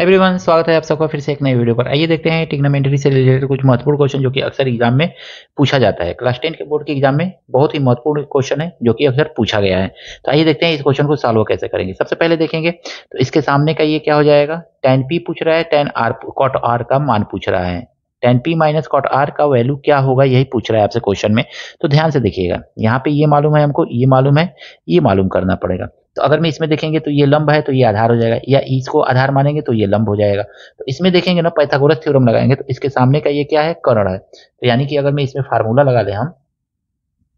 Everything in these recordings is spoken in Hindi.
एवरीवन स्वागत है आप सबका फिर से एक नए वीडियो पर आइए देखते हैं टिग्नोमेट्री से रिलेटेड कुछ महत्वपूर्ण क्वेश्चन जो कि अक्सर एग्जाम में पूछा जाता है क्लास टेन के बोर्ड के एग्जाम में बहुत ही महत्वपूर्ण क्वेश्चन है जो कि अक्सर पूछा गया है तो आइए देखते हैं इस क्वेश्चन को सॉल्व कैसे करेंगे सबसे पहले देखेंगे तो इसके सामने का ये क्या हो जाएगा टेन पी पूछ रहा है टेन आर कॉट आर का मान पूछ रहा है ten P minus cot R का वैल्यू क्या होगा यही पूछ रहा है आपसे क्वेश्चन में तो ध्यान से देखिएगा यहाँ पे ये मालूम है हमको ये मालूम है ये मालूम करना पड़ेगा तो अगर मैं इसमें देखेंगे तो ये लंब है तो ये आधार हो जाएगा या इसको आधार मानेंगे तो ये लंब हो जाएगा तो इसमें देखेंगे ना पैथागोरस थ्योरम लगाएंगे तो इसके सामने का ये क्या है करण है तो यानी कि अगर मैं इसमें फार्मूला लगा दें हम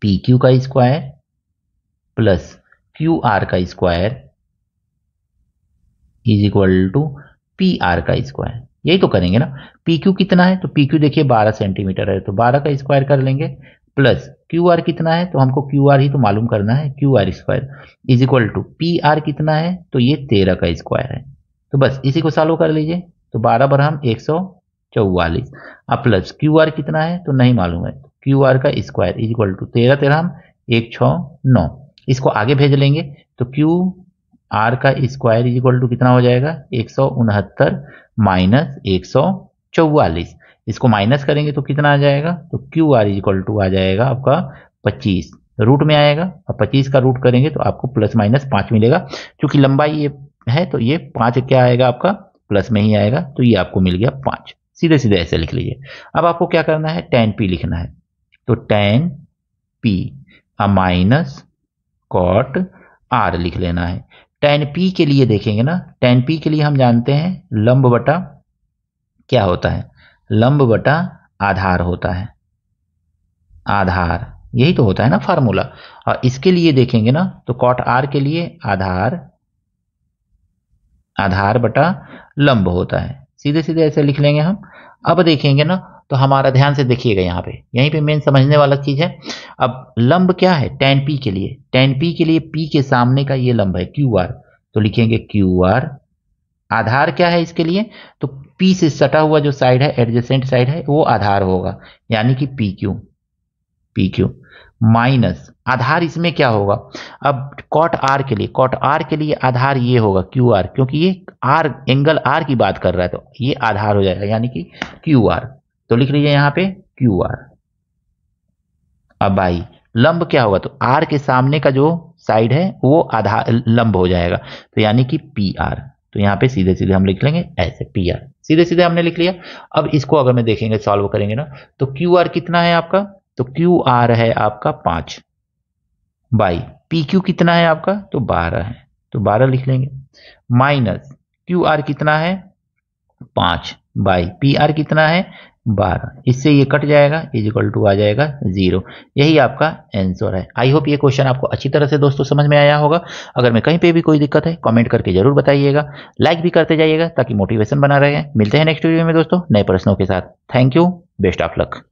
पी क्यू का स्क्वायर प्लस क्यू आर का square is equal to P R का स्क्वायर यही तो करेंगे ना पी क्यू कितना है तो पी क्यू देखिए बारह सेंटीमीटर है तो बारह का स्क्वायर कर लेंगे प्लस क्यू आर कितना है तो हमको क्यू आर ही तो मालूम करना है Q R square is equal to P R कितना है तो ये तेरह का स्क्वायर है तो बस इसी को सॉल्व कर लीजिए तो बारह बारह हम एक सौ चौवालीस अब प्लस क्यू आर कितना है तो नहीं मालूम है क्यू आर का स्क्वायर इज इक्वल टू तेरह तेरह हम एक छ नौ इसको आगे भेज लेंगे तो क्यू आर का स्क्वायर इज इक्वल टू कितना हो जाएगा एक सौ उनहत्तर माइनस एक सौ चौवालीस इसको माइनस करेंगे तो कितना आ जाएगा तो क्यू आर इक्वल टू आ जाएगा आपका पच्चीस रूट में आएगा और पच्चीस का रूट करेंगे तो आपको प्लस माइनस पाँच मिलेगा क्योंकि लंबाई ये है तो ये पाँच क्या आएगा आपका प्लस में ही आएगा तो ये आपको मिल गया पाँच सीधे सीधे ऐसे लिख लीजिए अब आपको क्या करना है टेन पी लिखना है तो ten P minus cot R लिख लेना है टेन पी के लिए देखेंगे ना टेन पी के लिए हम जानते हैं लंब बटा क्या होता है लंब बटा आधार होता है आधार यही तो होता है ना फार्मूला और इसके लिए देखेंगे ना तो कॉट आर के लिए आधार आधार बटा लंब होता है सीधे सीधे ऐसे लिख लेंगे हम अब देखेंगे ना तो हमारा ध्यान से देखिएगा यहाँ पे यहीं पे मेन समझने वाला चीज़ है अब लंब क्या है टेन पी के लिए टेन पी के लिए पी के सामने का ये लंब है क्यू आर तो लिखेंगे क्यू आर आधार क्या है इसके लिए तो पी से सटा हुआ जो साइड है एडजेसेंट साइड है वो आधार होगा यानी कि P Q P Q minus आधार इसमें क्या होगा अब कॉट आर के लिए कॉट आर के लिए आधार ये होगा क्यू आर क्योंकि ये आर एंगल आर की बात कर रहा है तो ये आधार हो जाएगा यानी कि क्यू आर तो लिख लीजिए यहां पे क्यू आर अब आई लंब क्या होगा तो आर के सामने का जो साइड है वो आधार लंब हो जाएगा तो यानी कि पी आर तो यहाँ पे सीधे सीधे हम लिख लेंगे ऐसे पी आर सीधे सीधे हमने लिख लिया अब इसको अगर मैं देखेंगे सॉल्व करेंगे ना तो क्यू आर कितना है आपका तो क्यू आर है आपका पांच बाई पी क्यू कितना है आपका तो बारह है तो बारह लिख लेंगे माइनस क्यू आर कितना है पांच बाई पी आर कितना है बारह इससे ये कट जाएगा इज इक्वल टू आ जाएगा जीरो यही आपका आंसर है आई होप ये क्वेश्चन आपको अच्छी तरह से दोस्तों समझ में आया होगा अगर मैं कहीं पे भी कोई दिक्कत है कमेंट करके जरूर बताइएगा लाइक भी करते जाइएगा ताकि मोटिवेशन बना रहे मिलते हैं नेक्स्ट वीडियो में दोस्तों नए प्रश्नों के साथ thank you best of luck